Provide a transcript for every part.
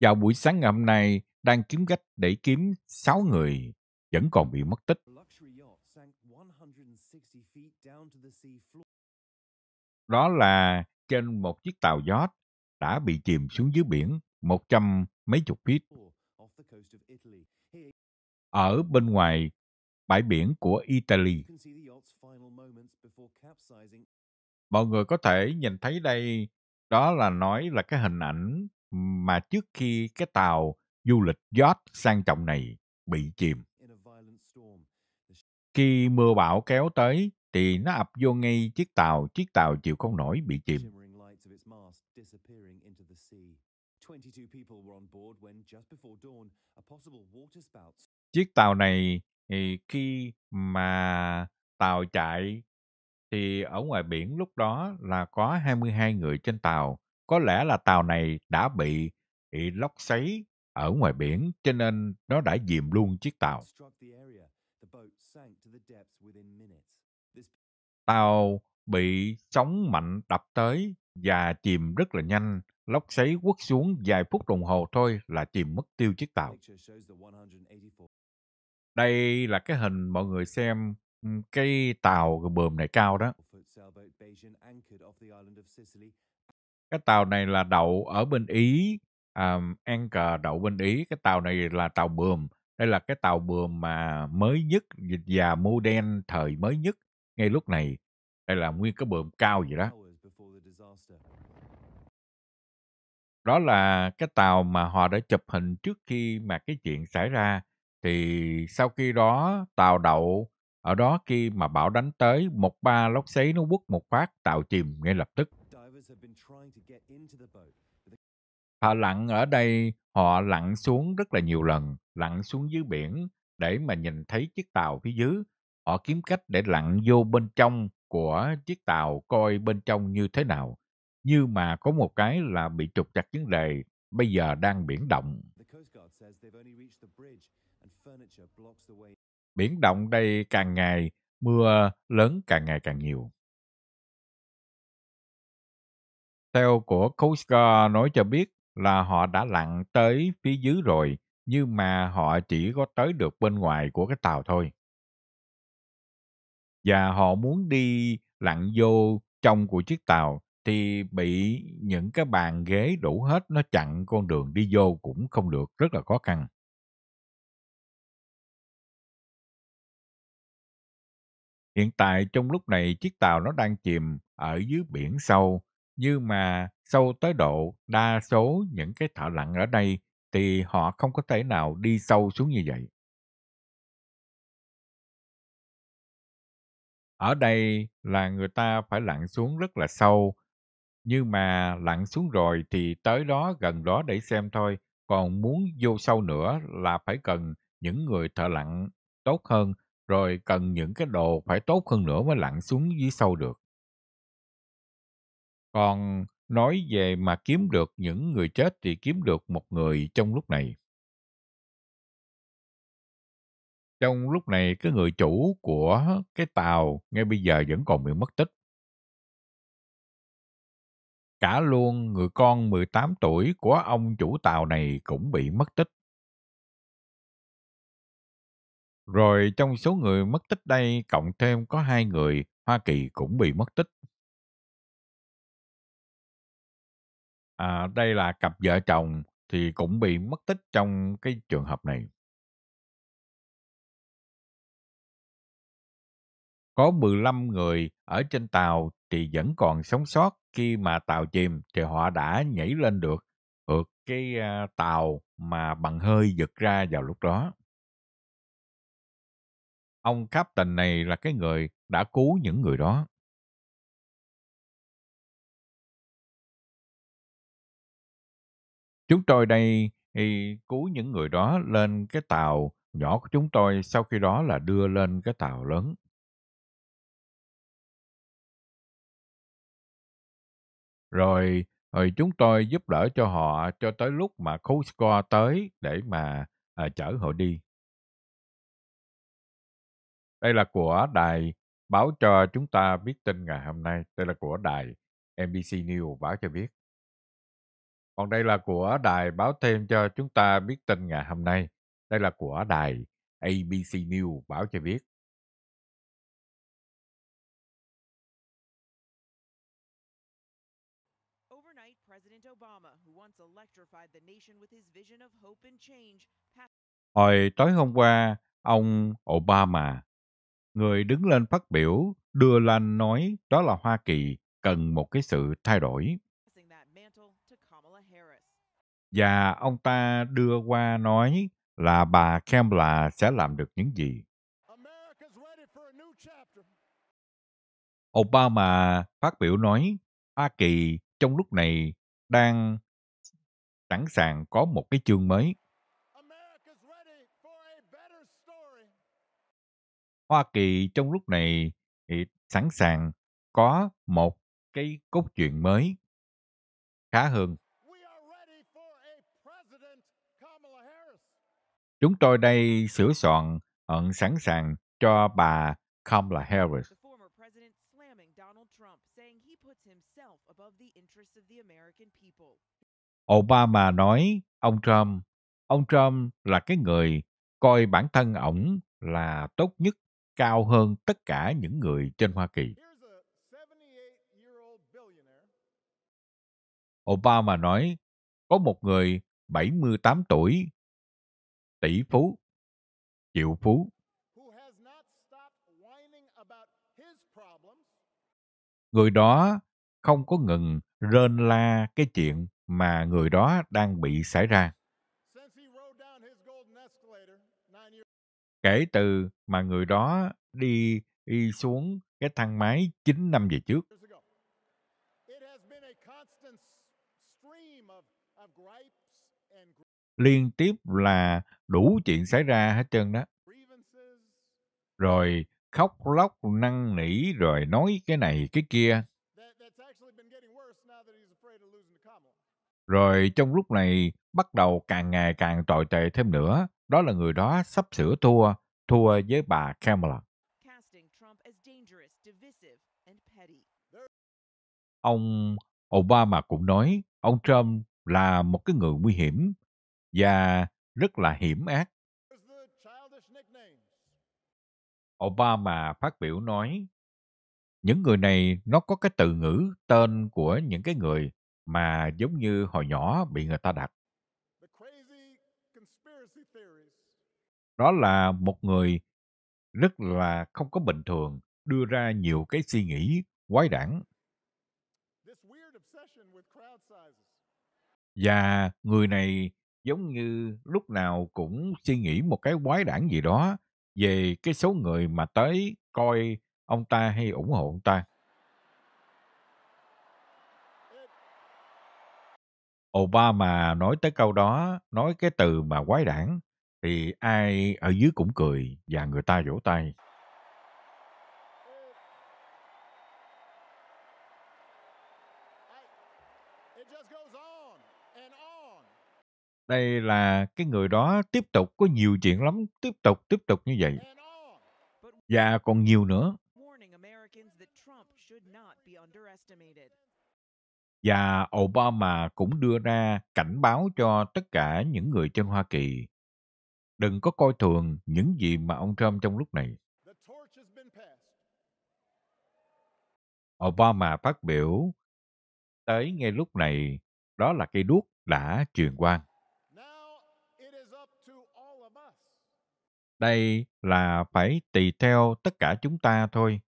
Vào buổi sáng ngày hôm nay, đang kiếm cách để kiếm 6 người vẫn còn bị mất tích. Đó là trên một chiếc tàu yacht đã bị chìm xuống dưới biển một trăm mấy chục feet. Ở bên ngoài bãi biển của Italy. Mọi người có thể nhìn thấy đây đó là nói là cái hình ảnh mà trước khi cái tàu du lịch yacht sang trọng này bị chìm. Khi mưa bão kéo tới thì nó ập vô ngay chiếc tàu, chiếc tàu chịu không nổi bị chìm. Chiếc tàu này thì khi mà tàu chạy thì ở ngoài biển lúc đó là có 22 người trên tàu. Có lẽ là tàu này đã bị, bị lóc sấy ở ngoài biển cho nên nó đã dìm luôn chiếc tàu. Tàu bị sóng mạnh đập tới và chìm rất là nhanh, lốc xoáy quất xuống vài phút đồng hồ thôi là chìm mất tiêu chiếc tàu. Đây là cái hình mọi người xem cái tàu cái bờm này cao đó cái tàu này là đậu ở bên ý um, anchor đậu bên ý cái tàu này là tàu bờm, đây là cái tàu bờm mà mới nhất và modern thời mới nhất ngay lúc này đây là nguyên cái bờm cao vậy đó đó là cái tàu mà họ đã chụp hình trước khi mà cái chuyện xảy ra thì sau khi đó tàu đậu ở đó khi mà bão đánh tới, một ba lốc sấy nó quất một phát tạo chìm ngay lập tức. họ lặn ở đây, họ lặn xuống rất là nhiều lần, lặn xuống dưới biển để mà nhìn thấy chiếc tàu phía dưới. Họ kiếm cách để lặn vô bên trong của chiếc tàu coi bên trong như thế nào. Như mà có một cái là bị trục chặt vấn đề, bây giờ đang biển động biển động đây càng ngày mưa lớn càng ngày càng nhiều. Theo của Coast Guard nói cho biết là họ đã lặn tới phía dưới rồi, nhưng mà họ chỉ có tới được bên ngoài của cái tàu thôi. Và họ muốn đi lặn vô trong của chiếc tàu thì bị những cái bàn ghế đủ hết nó chặn con đường đi vô cũng không được, rất là khó khăn. Hiện tại trong lúc này chiếc tàu nó đang chìm ở dưới biển sâu, nhưng mà sâu tới độ đa số những cái thợ lặn ở đây thì họ không có thể nào đi sâu xuống như vậy. Ở đây là người ta phải lặn xuống rất là sâu, nhưng mà lặn xuống rồi thì tới đó gần đó để xem thôi, còn muốn vô sâu nữa là phải cần những người thợ lặn tốt hơn rồi cần những cái đồ phải tốt hơn nữa mới lặn xuống dưới sâu được. Còn nói về mà kiếm được những người chết thì kiếm được một người trong lúc này. Trong lúc này, cái người chủ của cái tàu ngay bây giờ vẫn còn bị mất tích. Cả luôn người con 18 tuổi của ông chủ tàu này cũng bị mất tích. Rồi trong số người mất tích đây cộng thêm có hai người Hoa Kỳ cũng bị mất tích. À, đây là cặp vợ chồng thì cũng bị mất tích trong cái trường hợp này. Có 15 người ở trên tàu thì vẫn còn sống sót khi mà tàu chìm thì họ đã nhảy lên được ở cái tàu mà bằng hơi giật ra vào lúc đó. Ông captain này là cái người đã cứu những người đó. Chúng tôi đây thì cứu những người đó lên cái tàu nhỏ của chúng tôi sau khi đó là đưa lên cái tàu lớn. Rồi, rồi chúng tôi giúp đỡ cho họ cho tới lúc mà Coast Guard tới để mà à, chở họ đi. Đây là của đài báo cho chúng ta biết tin ngày hôm nay. Đây là của đài NBC News báo cho biết. Còn đây là của đài báo thêm cho chúng ta biết tin ngày hôm nay. Đây là của đài ABC News báo cho biết. Hồi tối hôm qua, ông Obama người đứng lên phát biểu, đưa lên nói đó là Hoa Kỳ cần một cái sự thay đổi. Và ông ta đưa qua nói là bà Kamala sẽ làm được những gì. Obama phát biểu nói, Hoa Kỳ trong lúc này đang sẵn sàng có một cái chương mới. Hoa Kỳ trong lúc này thì sẵn sàng có một cái cốt truyện mới khá hơn. Chúng tôi đây sửa soạn ẩn ờ, sẵn sàng cho bà Kamala Harris. Obama nói ông Trump, ông Trump là cái người coi bản thân ổng là tốt nhất cao hơn tất cả những người trên Hoa Kỳ. Obama nói, có một người 78 tuổi, tỷ phú, triệu phú, người đó không có ngừng rên la cái chuyện mà người đó đang bị xảy ra kể từ mà người đó đi đi xuống cái thang máy 9 năm về trước. Liên tiếp là đủ chuyện xảy ra hết trơn đó. Rồi khóc lóc năn nỉ rồi nói cái này cái kia rồi trong lúc này bắt đầu càng ngày càng tồi tệ thêm nữa, đó là người đó sắp sửa thua, thua với bà Kamala. Ông Obama cũng nói, ông Trump là một cái người nguy hiểm và rất là hiểm ác. Obama phát biểu nói, những người này nó có cái từ ngữ tên của những cái người mà giống như hồi nhỏ bị người ta đặt. Đó là một người rất là không có bình thường, đưa ra nhiều cái suy nghĩ quái đản. Và người này giống như lúc nào cũng suy nghĩ một cái quái đản gì đó về cái số người mà tới coi ông ta hay ủng hộ ông ta. Obama nói tới câu đó, nói cái từ mà quái đảng, thì ai ở dưới cũng cười và người ta vỗ tay. Đây là cái người đó tiếp tục có nhiều chuyện lắm, tiếp tục, tiếp tục như vậy. Và còn nhiều nữa. Và Obama cũng đưa ra cảnh báo cho tất cả những người trên Hoa Kỳ. Đừng có coi thường những gì mà ông Trump trong lúc này. Obama phát biểu tới ngay lúc này đó là cây đuốc đã truyền quang. Đây là phải tùy theo tất cả chúng ta thôi.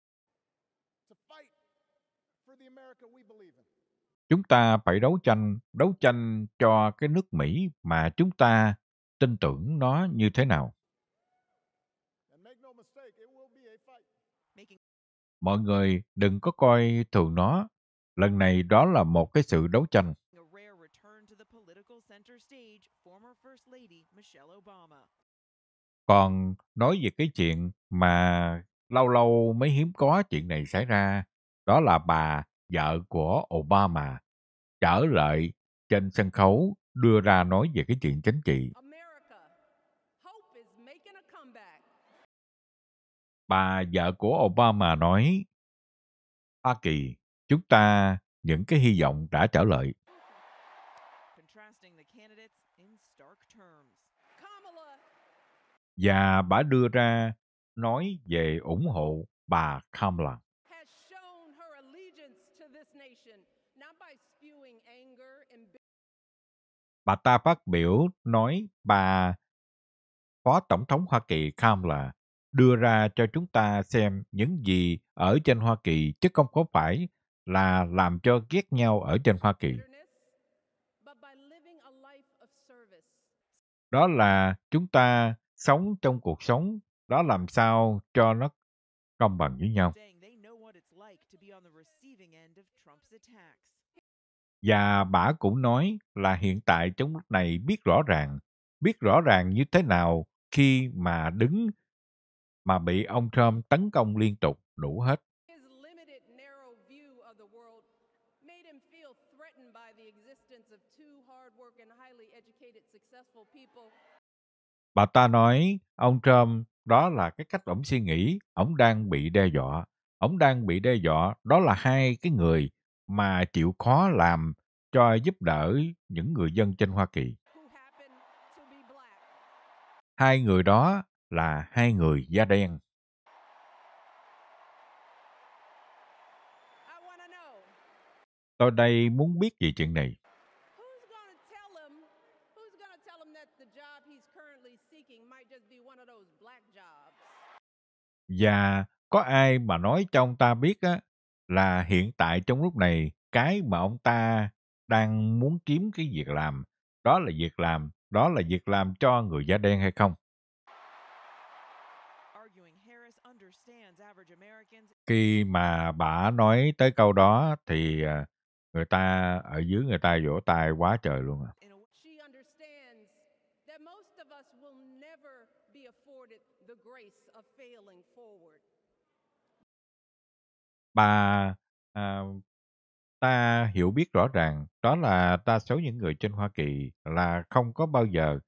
Chúng ta phải đấu tranh, đấu tranh cho cái nước Mỹ mà chúng ta tin tưởng nó như thế nào. Mọi người đừng có coi thường nó. Lần này đó là một cái sự đấu tranh. Còn nói về cái chuyện mà lâu lâu mới hiếm có chuyện này xảy ra, đó là bà vợ của Obama trở lại trên sân khấu đưa ra nói về cái chuyện chính trị. Bà vợ của Obama nói, Hoa Kỳ, chúng ta những cái hy vọng đã trở lại. Và bà đưa ra nói về ủng hộ bà Kamala. bà ta phát biểu nói bà Phó Tổng thống Hoa Kỳ Kamala đưa ra cho chúng ta xem những gì ở trên Hoa Kỳ chứ không có phải là làm cho ghét nhau ở trên Hoa Kỳ. Đó là chúng ta sống trong cuộc sống đó làm sao cho nó công bằng với nhau. Và bà cũng nói là hiện tại trong lúc này biết rõ ràng, biết rõ ràng như thế nào khi mà đứng mà bị ông Trump tấn công liên tục đủ hết. Bà ta nói ông Trump đó là cái cách ổng suy nghĩ, ổng đang bị đe dọa. Ổng đang bị đe dọa, đó là hai cái người mà chịu khó làm cho giúp đỡ những người dân trên Hoa Kỳ. Hai người đó là hai người da đen. Tôi đây muốn biết về chuyện này. Và có ai mà nói cho ông ta biết á, là hiện tại trong lúc này cái mà ông ta đang muốn kiếm cái việc làm đó là việc làm đó là việc làm cho người da đen hay không khi mà bà nói tới câu đó thì à, người ta ở dưới người ta vỗ tay quá trời luôn à. bà à, ta hiểu biết rõ ràng đó là đa số những người trên Hoa Kỳ là không có bao giờ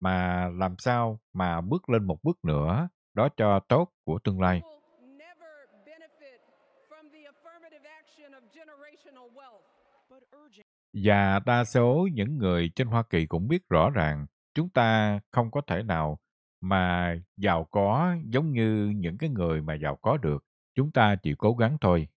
mà làm sao mà bước lên một bước nữa đó cho tốt của tương lai. Và đa số những người trên Hoa Kỳ cũng biết rõ ràng chúng ta không có thể nào mà giàu có giống như những cái người mà giàu có được Chúng ta chỉ cố gắng thôi.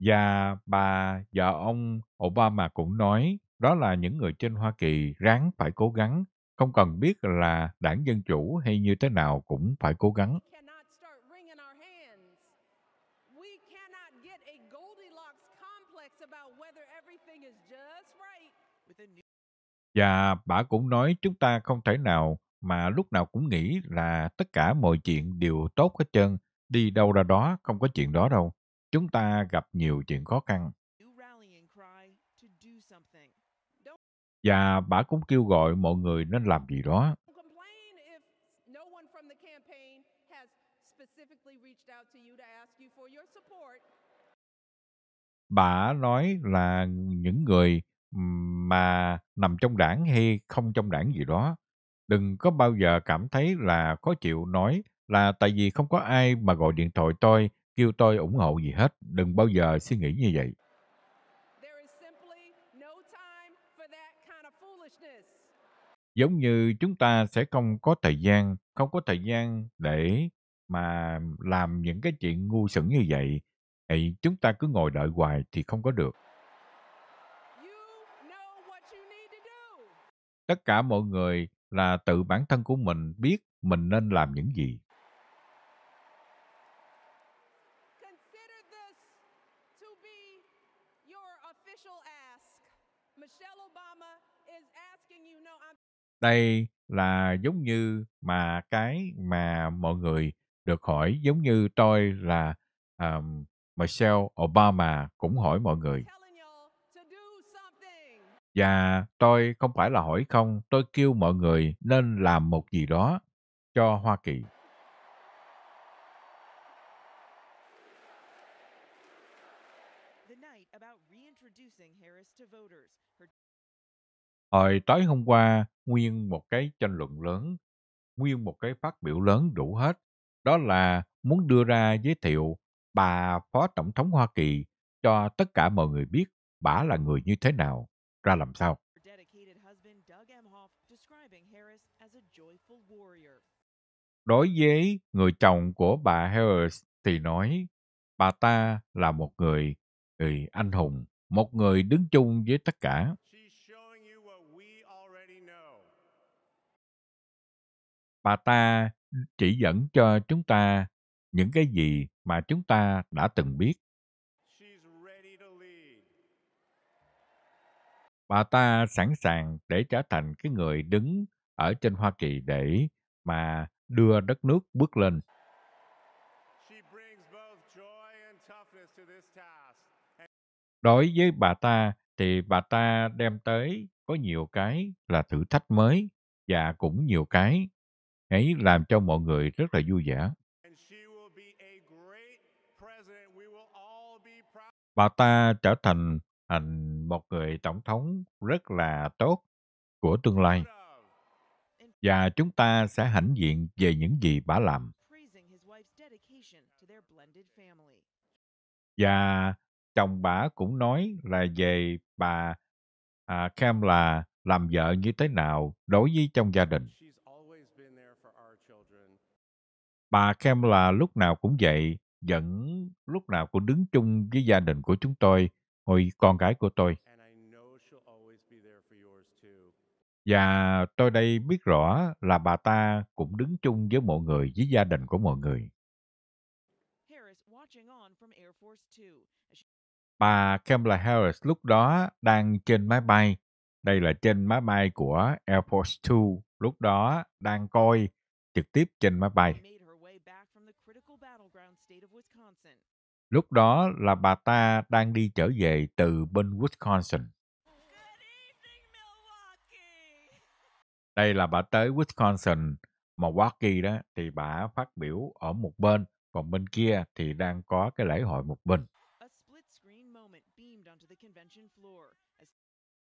Và bà và ông Obama cũng nói đó là những người trên Hoa Kỳ ráng phải cố gắng, không cần biết là đảng Dân Chủ hay như thế nào cũng phải cố gắng. Và bà cũng nói chúng ta không thể nào mà lúc nào cũng nghĩ là tất cả mọi chuyện đều tốt hết trơn, đi đâu ra đó không có chuyện đó đâu. Chúng ta gặp nhiều chuyện khó khăn. Và bà cũng kêu gọi mọi người nên làm gì đó. Bà nói là những người mà nằm trong đảng hay không trong đảng gì đó đừng có bao giờ cảm thấy là khó chịu nói là tại vì không có ai mà gọi điện thoại tôi, kêu tôi ủng hộ gì hết. Đừng bao giờ suy nghĩ như vậy. Giống như chúng ta sẽ không có thời gian, không có thời gian để mà làm những cái chuyện ngu xuẩn như vậy. Thì chúng ta cứ ngồi đợi hoài thì không có được. tất cả mọi người là tự bản thân của mình biết mình nên làm những gì đây là giống như mà cái mà mọi người được hỏi giống như tôi là um, Michelle Obama cũng hỏi mọi người và tôi không phải là hỏi không, tôi kêu mọi người nên làm một gì đó cho Hoa Kỳ. Hồi tối hôm qua, nguyên một cái tranh luận lớn, nguyên một cái phát biểu lớn đủ hết. Đó là muốn đưa ra giới thiệu bà Phó Tổng thống Hoa Kỳ cho tất cả mọi người biết bà là người như thế nào ra làm sao. Đối với người chồng của bà Harris thì nói bà ta là một người, người anh hùng, một người đứng chung với tất cả. Bà ta chỉ dẫn cho chúng ta những cái gì mà chúng ta đã từng biết. bà ta sẵn sàng để trở thành cái người đứng ở trên Hoa Kỳ để mà đưa đất nước bước lên. Đối với bà ta thì bà ta đem tới có nhiều cái là thử thách mới và cũng nhiều cái ấy làm cho mọi người rất là vui vẻ. Bà ta trở thành thành một người tổng thống rất là tốt của tương lai và chúng ta sẽ hãnh diện về những gì bà làm và chồng bà cũng nói là về bà à, là làm vợ như thế nào đối với trong gia đình. Bà Kem là lúc nào cũng vậy, vẫn lúc nào cũng đứng chung với gia đình của chúng tôi người con gái của tôi. Và tôi đây biết rõ là bà ta cũng đứng chung với mọi người, với gia đình của mọi người. Bà Kamala Harris lúc đó đang trên máy bay. Đây là trên máy bay của Air Force Two Lúc đó đang coi trực tiếp trên máy bay. Lúc đó là bà ta đang đi trở về từ bên Wisconsin. Đây là bà tới Wisconsin, mà Milwaukee đó thì bà phát biểu ở một bên, còn bên kia thì đang có cái lễ hội một bên.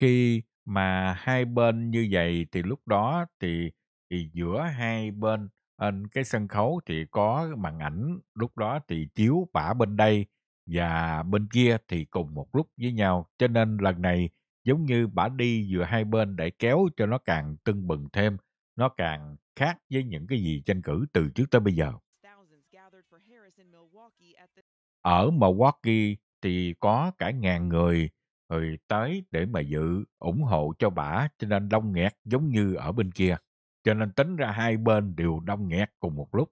Khi mà hai bên như vậy thì lúc đó thì, thì giữa hai bên Ờ, cái sân khấu thì có màn ảnh, lúc đó thì chiếu bả bên đây và bên kia thì cùng một lúc với nhau, cho nên lần này giống như bả đi vừa hai bên để kéo cho nó càng tưng bừng thêm, nó càng khác với những cái gì tranh cử từ trước tới bây giờ. Ở Milwaukee thì có cả ngàn người rồi tới để mà dự ủng hộ cho bả cho nên đông nghẹt giống như ở bên kia. Cho nên tính ra hai bên đều đông nghẹt cùng một lúc.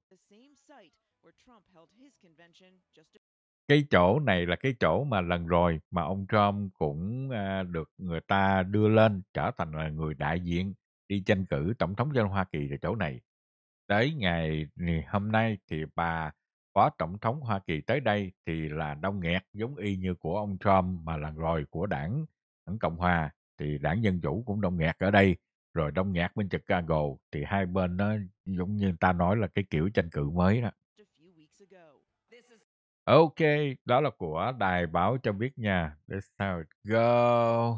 Cái chỗ này là cái chỗ mà lần rồi mà ông Trump cũng à, được người ta đưa lên trở thành là người đại diện đi tranh cử tổng thống dân Hoa Kỳ ở chỗ này. Tới ngày hôm nay thì bà phó tổng thống Hoa Kỳ tới đây thì là đông nghẹt giống y như của ông Trump mà lần rồi của đảng, đảng Cộng Hòa thì đảng Dân Chủ cũng đông nghẹt ở đây rồi đông nhạc bên Chicago thì hai bên nó giống như ta nói là cái kiểu tranh cử mới đó. Ok, đó là của đài báo cho biết nha. Let's how it go.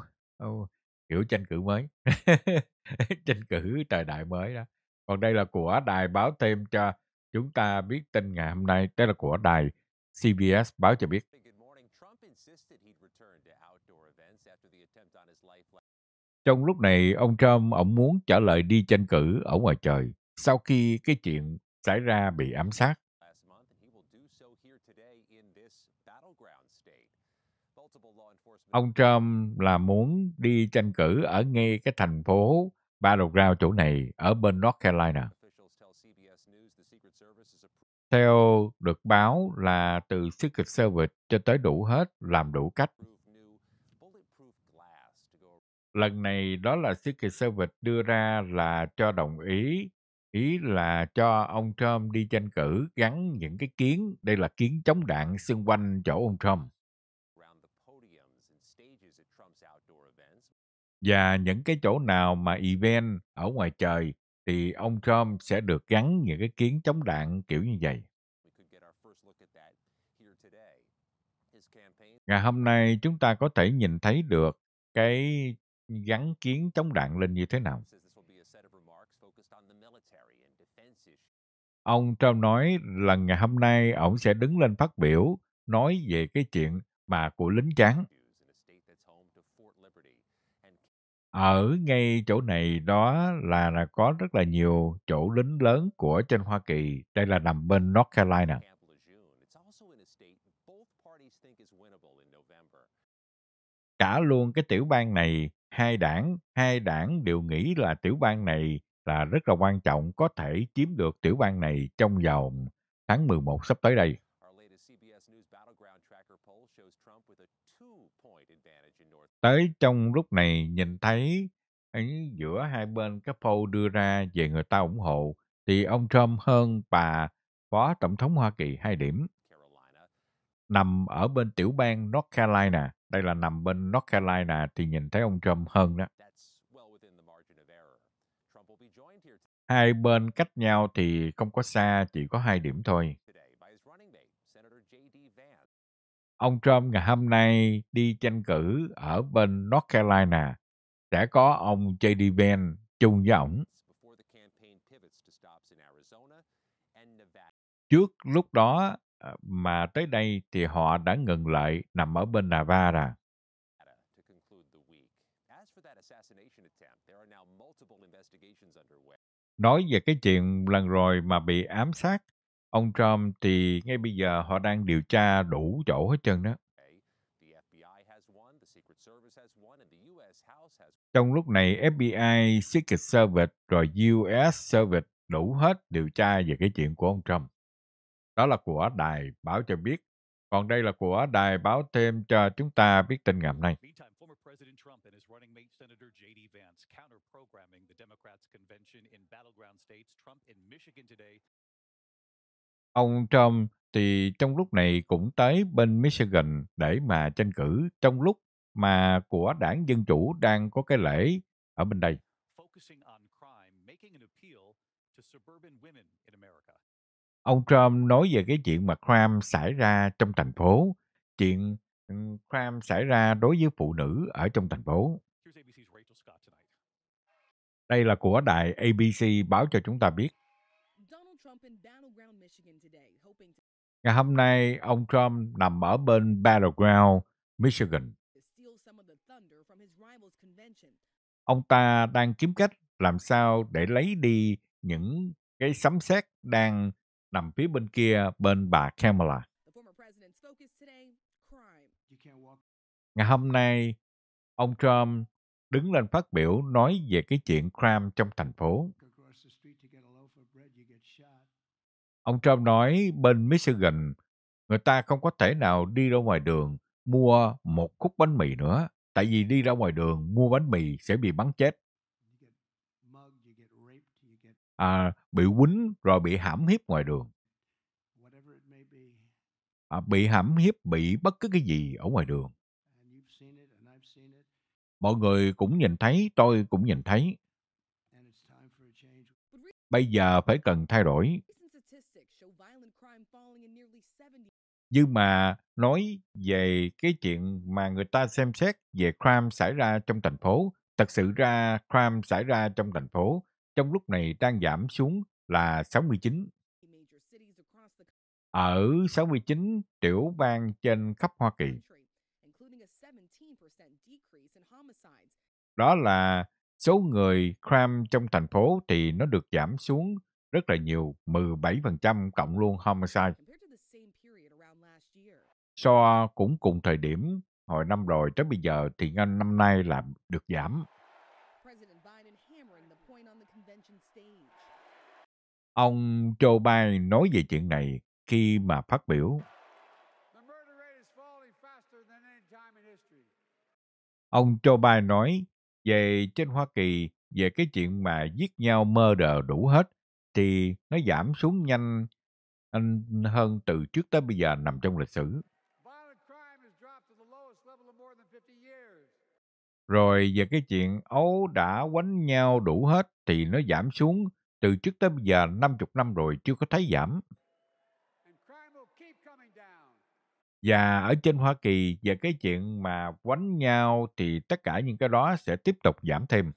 Oh, kiểu tranh cử mới. tranh cử thời đại mới đó. Còn đây là của đài báo thêm cho chúng ta biết tin ngày hôm nay. Đây là của đài CBS báo cho biết. Trong lúc này, ông Trump ông muốn trở lại đi tranh cử ở ngoài trời sau khi cái chuyện xảy ra bị ám sát. Ông Trump là muốn đi tranh cử ở ngay cái thành phố Battleground chỗ này ở bên North Carolina. Theo được báo là từ Secret Service cho tới đủ hết, làm đủ cách lần này đó là Secret Service đưa ra là cho đồng ý ý là cho ông Trump đi tranh cử gắn những cái kiến đây là kiến chống đạn xung quanh chỗ ông Trump và những cái chỗ nào mà event ở ngoài trời thì ông Trump sẽ được gắn những cái kiến chống đạn kiểu như vậy. Ngày hôm nay chúng ta có thể nhìn thấy được cái gắn kiến chống đạn lên như thế nào. Ông Trump nói là ngày hôm nay ông sẽ đứng lên phát biểu nói về cái chuyện mà của lính trắng. Ở ngay chỗ này đó là, là có rất là nhiều chỗ lính lớn của trên Hoa Kỳ. Đây là nằm bên North Carolina. cả luôn cái tiểu bang này hai đảng, hai đảng đều nghĩ là tiểu bang này là rất là quan trọng có thể chiếm được tiểu bang này trong vòng tháng 11 sắp tới đây. Tới trong lúc này nhìn thấy ấy giữa hai bên cái poll đưa ra về người ta ủng hộ thì ông Trump hơn bà Phó Tổng thống Hoa Kỳ hai điểm. Nằm ở bên tiểu bang North Carolina, đây là nằm bên North Carolina thì nhìn thấy ông Trump hơn đó. Hai bên cách nhau thì không có xa, chỉ có hai điểm thôi. Ông Trump ngày hôm nay đi tranh cử ở bên North Carolina. Sẽ có ông J.D. Vance chung với ổng. Trước lúc đó Ờ, mà tới đây thì họ đã ngừng lại nằm ở bên Navarra. Nói về cái chuyện lần rồi mà bị ám sát, ông Trump thì ngay bây giờ họ đang điều tra đủ chỗ hết trơn đó. Trong lúc này FBI, Secret Service rồi US Service đủ hết điều tra về cái chuyện của ông Trump. Đó là của Đài Báo cho biết. Còn đây là của Đài Báo thêm cho chúng ta biết tin ngày hôm nay. President Trump and his running mate Senator J.D. Vance counter programming the Democrats' convention in battleground states. Trump in Michigan today. Ông Trump thì trong lúc này cũng tới bên Michigan để mà tranh cử trong lúc mà của đảng Dân Chủ đang có cái lễ ở bên đây. Ông Trump nói về cái chuyện mà crime xảy ra trong thành phố, chuyện ừ, crime xảy ra đối với phụ nữ ở trong thành phố. Đây là của đài ABC báo cho chúng ta biết. Ngày hôm nay, ông Trump nằm ở bên Battleground, Michigan. Ông ta đang kiếm cách làm sao để lấy đi những cái sấm sét đang nằm phía bên kia bên bà Kamala. Ngày hôm nay, ông Trump đứng lên phát biểu nói về cái chuyện crime trong thành phố. Ông Trump nói bên Michigan, người ta không có thể nào đi ra ngoài đường mua một khúc bánh mì nữa, tại vì đi ra ngoài đường mua bánh mì sẽ bị bắn chết à, bị quýnh rồi bị hãm hiếp ngoài đường à, bị hãm hiếp bị bất cứ cái gì ở ngoài đường mọi người cũng nhìn thấy tôi cũng nhìn thấy bây giờ phải cần thay đổi nhưng mà nói về cái chuyện mà người ta xem xét về crime xảy ra trong thành phố thật sự ra crime xảy ra trong thành phố trong lúc này đang giảm xuống là 69. Ở 69 tiểu bang trên khắp Hoa Kỳ. Đó là số người crime trong thành phố thì nó được giảm xuống rất là nhiều, 17% cộng luôn homicide. So cũng cùng thời điểm hồi năm rồi tới bây giờ thì năm nay là được giảm. Ông Joe Biden nói về chuyện này khi mà phát biểu. Ông Joe Biden nói về trên Hoa Kỳ về cái chuyện mà giết nhau mơ đờ đủ hết thì nó giảm xuống nhanh hơn từ trước tới bây giờ nằm trong lịch sử. Rồi về cái chuyện ấu đã quánh nhau đủ hết thì nó giảm xuống từ trước tới bây giờ 50 năm rồi chưa có thấy giảm. Và ở trên Hoa Kỳ và cái chuyện mà quánh nhau thì tất cả những cái đó sẽ tiếp tục giảm thêm.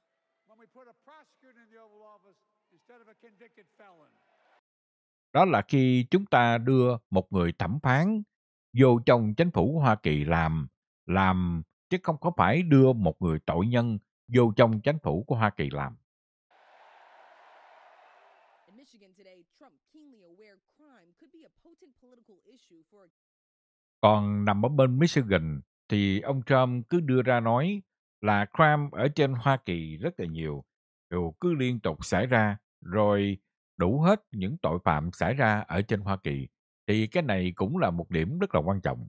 Đó là khi chúng ta đưa một người thẩm phán vô trong chính phủ Hoa Kỳ làm, làm chứ không có phải đưa một người tội nhân vô trong chính phủ của Hoa Kỳ làm. Còn nằm ở bên Michigan thì ông Trump cứ đưa ra nói là crime ở trên Hoa Kỳ rất là nhiều, đều cứ liên tục xảy ra, rồi đủ hết những tội phạm xảy ra ở trên Hoa Kỳ. Thì cái này cũng là một điểm rất là quan trọng.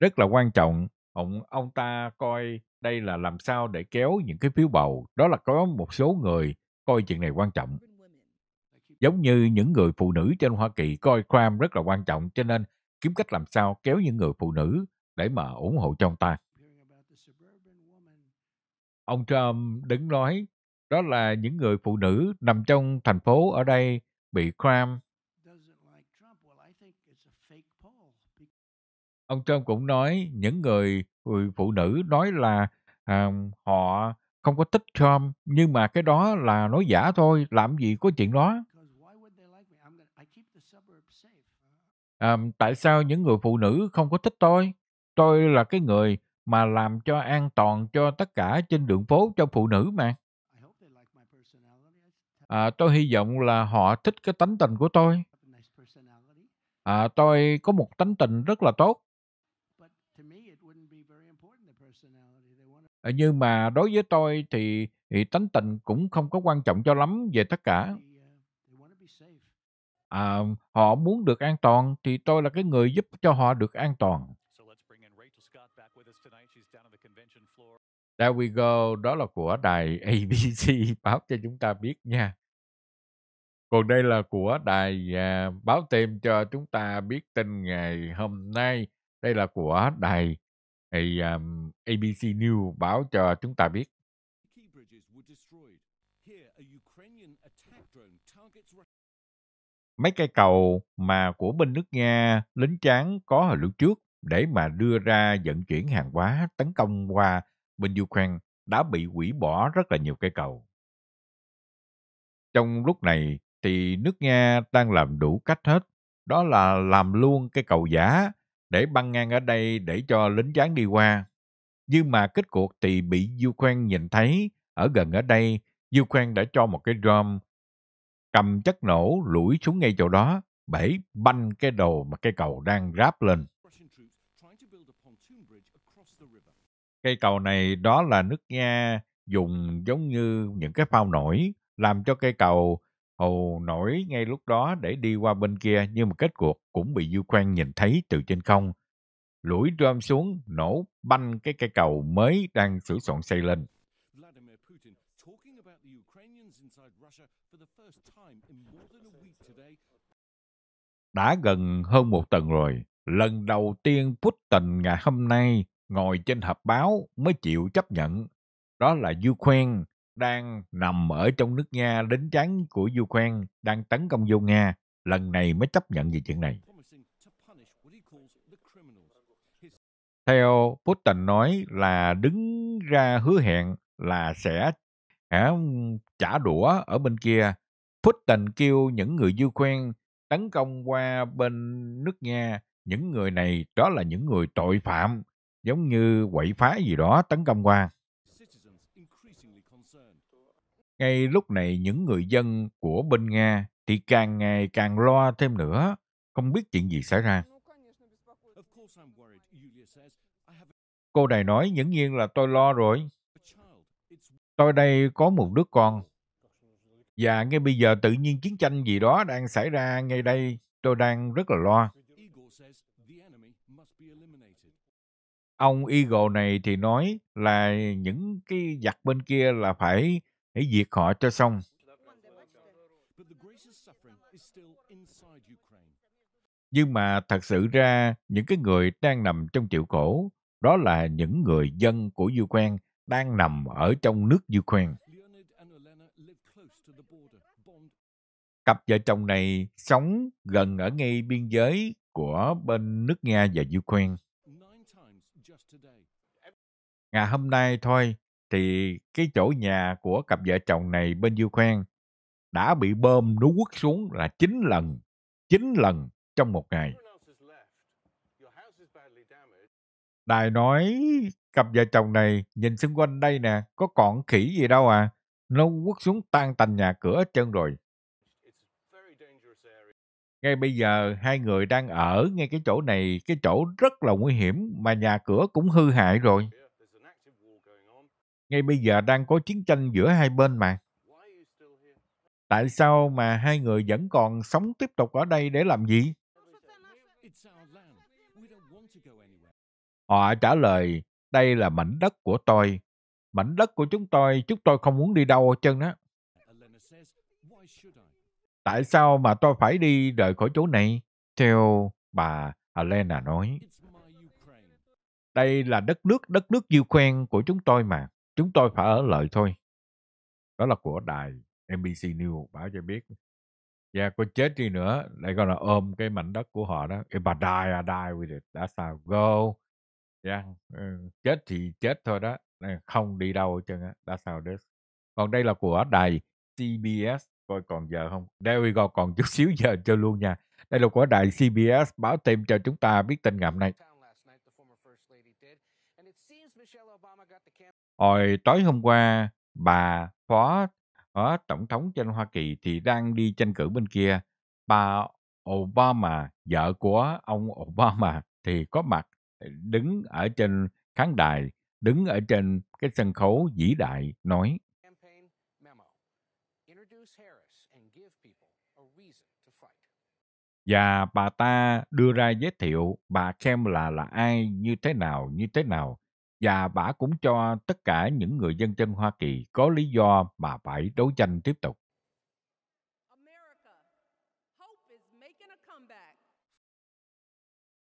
Rất là quan trọng, ông, ông ta coi đây là làm sao để kéo những cái phiếu bầu. Đó là có một số người coi chuyện này quan trọng. Giống như những người phụ nữ trên Hoa Kỳ coi crime rất là quan trọng, cho nên kiếm cách làm sao kéo những người phụ nữ để mà ủng hộ cho ông ta. Ông Trump đứng nói đó là những người phụ nữ nằm trong thành phố ở đây bị cram. Ông Trump cũng nói những người, người phụ nữ nói là à, họ không có thích Trump nhưng mà cái đó là nói giả thôi, làm gì có chuyện đó. à, tại sao những người phụ nữ không có thích tôi? Tôi là cái người mà làm cho an toàn cho tất cả trên đường phố cho phụ nữ mà. À, tôi hy vọng là họ thích cái tánh tình của tôi. À, tôi có một tánh tình rất là tốt. À, nhưng mà đối với tôi thì, thì tánh tình cũng không có quan trọng cho lắm về tất cả à, họ muốn được an toàn thì tôi là cái người giúp cho họ được an toàn. There we go, đó là của đài ABC báo cho chúng ta biết nha. Còn đây là của đài à, báo thêm cho chúng ta biết tin ngày hôm nay. Đây là của đài à, um, ABC News báo cho chúng ta biết mấy cây cầu mà của bên nước Nga lính tráng có hồi lúc trước để mà đưa ra vận chuyển hàng hóa tấn công qua bên Ukraine đã bị hủy bỏ rất là nhiều cây cầu. Trong lúc này thì nước Nga đang làm đủ cách hết, đó là làm luôn cây cầu giả để băng ngang ở đây để cho lính tráng đi qua. Nhưng mà kết cuộc thì bị Ukraine nhìn thấy ở gần ở đây, Ukraine đã cho một cái drum cầm chất nổ lủi xuống ngay chỗ đó, bể banh cái đầu mà cây cầu đang ráp lên. Cây cầu này đó là nước Nga dùng giống như những cái phao nổi, làm cho cây cầu hầu nổi ngay lúc đó để đi qua bên kia, nhưng mà kết cuộc cũng bị Ukraine nhìn thấy từ trên không. Lũi drone xuống, nổ banh cái cây cầu mới đang sửa soạn xây lên. Đã gần hơn một tuần rồi, lần đầu tiên Putin ngày hôm nay ngồi trên họp báo mới chịu chấp nhận. Đó là Ukraine đang nằm ở trong nước Nga đến chán của Ukraine đang tấn công vô Nga. Lần này mới chấp nhận về chuyện này. Theo Putin nói là đứng ra hứa hẹn là sẽ hả trả đũa ở bên kia putin kêu những người ukraine tấn công qua bên nước nga những người này đó là những người tội phạm giống như quậy phá gì đó tấn công qua ngay lúc này những người dân của bên nga thì càng ngày càng lo thêm nữa không biết chuyện gì xảy ra cô này nói những nhiên là tôi lo rồi tôi đây có một đứa con và ngay bây giờ tự nhiên chiến tranh gì đó đang xảy ra ngay đây tôi đang rất là lo ông eagle này thì nói là những cái giặc bên kia là phải hãy diệt họ cho xong nhưng mà thật sự ra những cái người đang nằm trong chịu khổ đó là những người dân của Ukraine đang nằm ở trong nước Ukraine. Cặp vợ chồng này sống gần ở ngay biên giới của bên nước Nga và Ukraine. Ngày hôm nay thôi thì cái chỗ nhà của cặp vợ chồng này bên Ukraine đã bị bơm nó quất xuống là 9 lần, 9 lần trong một ngày. Đài nói Cặp vợ chồng này nhìn xung quanh đây nè, có còn khỉ gì đâu à. Nó quất xuống tan tành nhà cửa hết trơn rồi. Ngay bây giờ hai người đang ở ngay cái chỗ này, cái chỗ rất là nguy hiểm mà nhà cửa cũng hư hại rồi. Ngay bây giờ đang có chiến tranh giữa hai bên mà. Tại sao mà hai người vẫn còn sống tiếp tục ở đây để làm gì? Họ trả lời, đây là mảnh đất của tôi. Mảnh đất của chúng tôi, chúng tôi không muốn đi đâu hết trơn đó. Tại sao mà tôi phải đi rời khỏi chỗ này? Theo bà Elena nói. Đây là đất nước, đất nước Ukraine của chúng tôi mà. Chúng tôi phải ở lợi thôi. Đó là của đài NBC News báo cho biết. Và yeah, có chết đi nữa, lại gọi là ôm cái mảnh đất của họ đó. If I die, I die with it. That's how go. Răng, dạ, ừ, chết thì chết thôi đó, ờ, không đi đâu hết trơn á, đã sao it Còn đây là của đài CBS, coi còn giờ không? There we go, còn chút xíu giờ cho luôn nha. Đây là của đài CBS báo tìm cho chúng ta biết tin ngầm này. Hồi tối hôm qua, bà phó ở tổng thống trên Hoa Kỳ thì đang đi tranh cử bên kia. Bà Obama, vợ của ông Obama thì có mặt đứng ở trên khán đài, đứng ở trên cái sân khấu vĩ đại nói. Và bà ta đưa ra giới thiệu bà Kamala là ai, như thế nào, như thế nào. Và bà cũng cho tất cả những người dân chân Hoa Kỳ có lý do mà phải đấu tranh tiếp tục.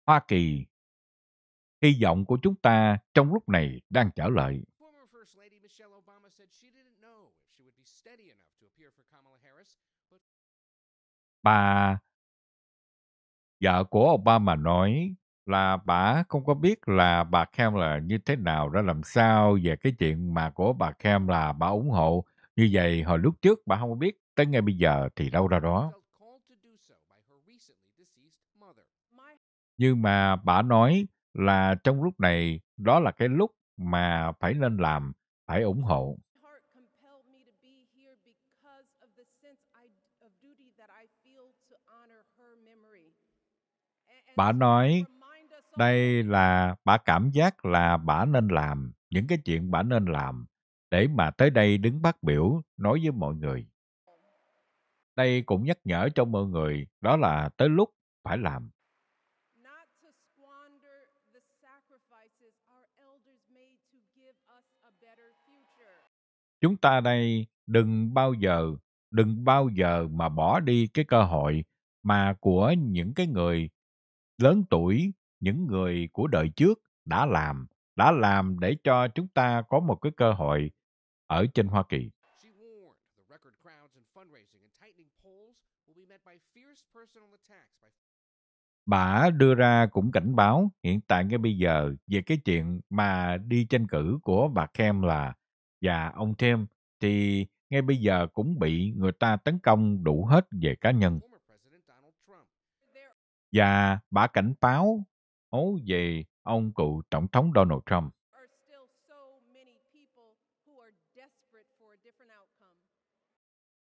Hoa Kỳ Hy vọng của chúng ta trong lúc này đang trở lại. Bà, vợ của Obama nói là bà không có biết là bà là như thế nào đã làm sao về cái chuyện mà của bà là bà ủng hộ. Như vậy hồi lúc trước bà không biết, tới ngay bây giờ thì đâu ra đó. Nhưng mà bà nói là trong lúc này đó là cái lúc mà phải nên làm, phải ủng hộ. Bà nói đây là bà cảm giác là bà nên làm những cái chuyện bà nên làm để mà tới đây đứng phát biểu nói với mọi người. Đây cũng nhắc nhở cho mọi người đó là tới lúc phải làm. chúng ta đây đừng bao giờ đừng bao giờ mà bỏ đi cái cơ hội mà của những cái người lớn tuổi những người của đời trước đã làm đã làm để cho chúng ta có một cái cơ hội ở trên hoa kỳ bà đưa ra cũng cảnh báo hiện tại ngay bây giờ về cái chuyện mà đi tranh cử của bà Kem là và ông Trump thì ngay bây giờ cũng bị người ta tấn công đủ hết về cá nhân. Và bà cảnh báo ố về ông cựu tổng thống Donald Trump.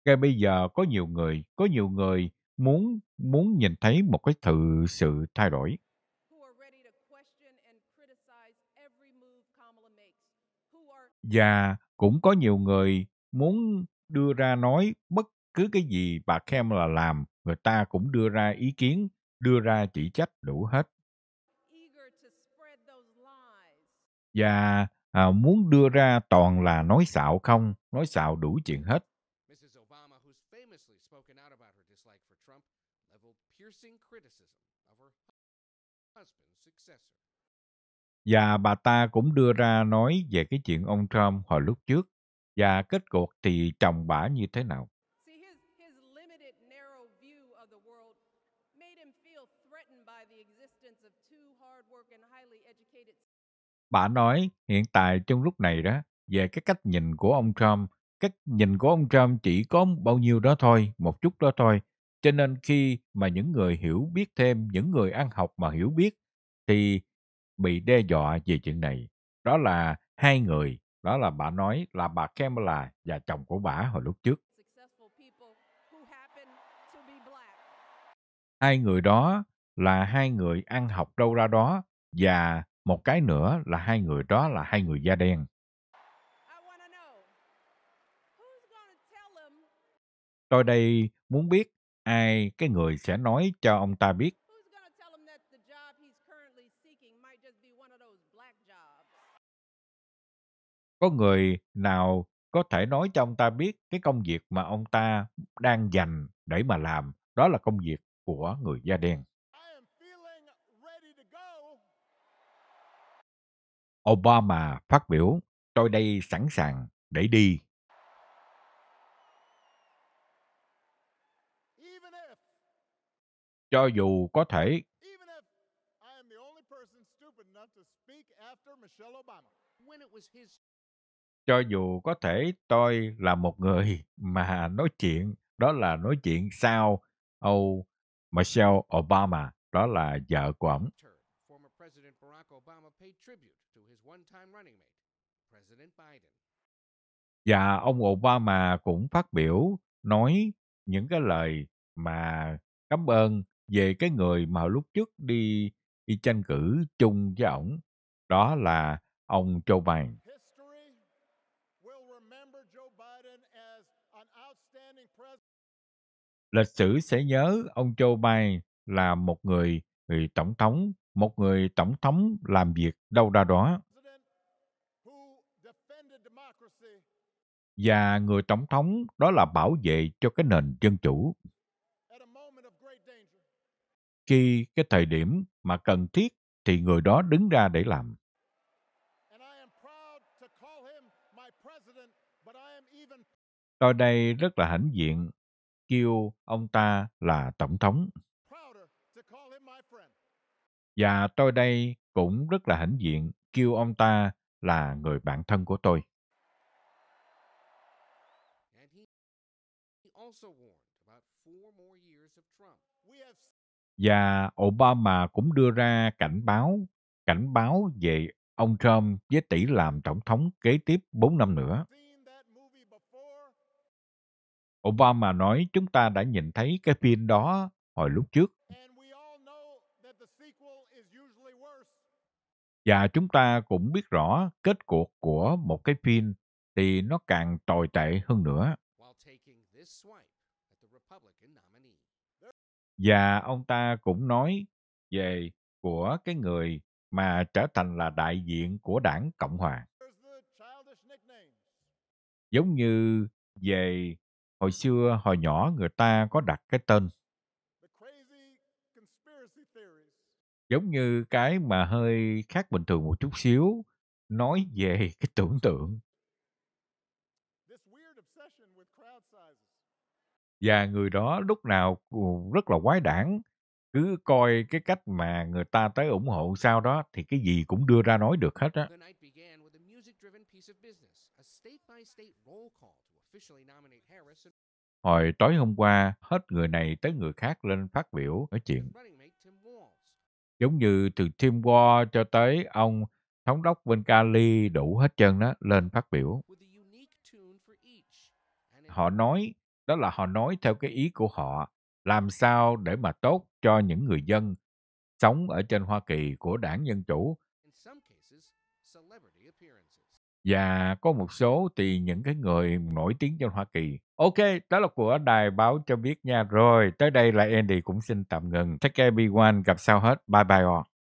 Ngay bây giờ có nhiều người, có nhiều người muốn muốn nhìn thấy một cái sự sự thay đổi. Và cũng có nhiều người muốn đưa ra nói bất cứ cái gì bà Kem là làm, người ta cũng đưa ra ý kiến, đưa ra chỉ trách đủ hết. Và à, muốn đưa ra toàn là nói xạo không, nói xạo đủ chuyện hết. Và bà ta cũng đưa ra nói về cái chuyện ông Trump hồi lúc trước và kết cuộc thì chồng bả như thế nào. Bà nói hiện tại trong lúc này đó, về cái cách nhìn của ông Trump, cách nhìn của ông Trump chỉ có bao nhiêu đó thôi, một chút đó thôi. Cho nên khi mà những người hiểu biết thêm, những người ăn học mà hiểu biết, thì bị đe dọa về chuyện này. Đó là hai người, đó là bà nói là bà Kamala và chồng của bà hồi lúc trước. Hai người đó là hai người ăn học đâu ra đó và một cái nữa là hai người đó là hai người da đen. Tôi đây muốn biết ai cái người sẽ nói cho ông ta biết Có người nào có thể nói cho ông ta biết cái công việc mà ông ta đang dành để mà làm, đó là công việc của người da đen. Obama phát biểu, tôi đây sẵn sàng để đi. Cho dù có thể cho dù có thể tôi là một người mà nói chuyện đó là nói chuyện sao ông Michelle Obama, đó là vợ của ông. Và ông Obama cũng phát biểu nói những cái lời mà cảm ơn về cái người mà lúc trước đi đi tranh cử chung với ổng, đó là ông Joe Biden. lịch sử sẽ nhớ ông Joe Biden là một người, người tổng thống, một người tổng thống làm việc đâu ra đó. Và người tổng thống đó là bảo vệ cho cái nền dân chủ. Khi cái thời điểm mà cần thiết thì người đó đứng ra để làm. Tôi đây rất là hãnh diện kêu ông ta là tổng thống. Và tôi đây cũng rất là hãnh diện kêu ông ta là người bạn thân của tôi. Và Obama cũng đưa ra cảnh báo, cảnh báo về ông Trump với tỷ làm tổng thống kế tiếp 4 năm nữa. Obama nói chúng ta đã nhìn thấy cái phim đó hồi lúc trước. Và chúng ta cũng biết rõ kết cuộc của một cái phim thì nó càng tồi tệ hơn nữa. Và ông ta cũng nói về của cái người mà trở thành là đại diện của đảng Cộng Hòa. Giống như về Hồi xưa, hồi nhỏ người ta có đặt cái tên. Giống như cái mà hơi khác bình thường một chút xíu, nói về cái tưởng tượng. Và người đó lúc nào rất là quái đản, cứ coi cái cách mà người ta tới ủng hộ sau đó thì cái gì cũng đưa ra nói được hết á. Hồi tối hôm qua, hết người này tới người khác lên phát biểu nói chuyện. Giống như từ Tim War cho tới ông thống đốc bên Cali đủ hết chân đó lên phát biểu. Họ nói, đó là họ nói theo cái ý của họ, làm sao để mà tốt cho những người dân sống ở trên Hoa Kỳ của đảng Dân Chủ và có một số thì những cái người nổi tiếng trong Hoa Kỳ. Ok, đó là của đài báo cho biết nha. Rồi, tới đây là Andy cũng xin tạm ngừng. Take care everyone, gặp sau hết. Bye bye all.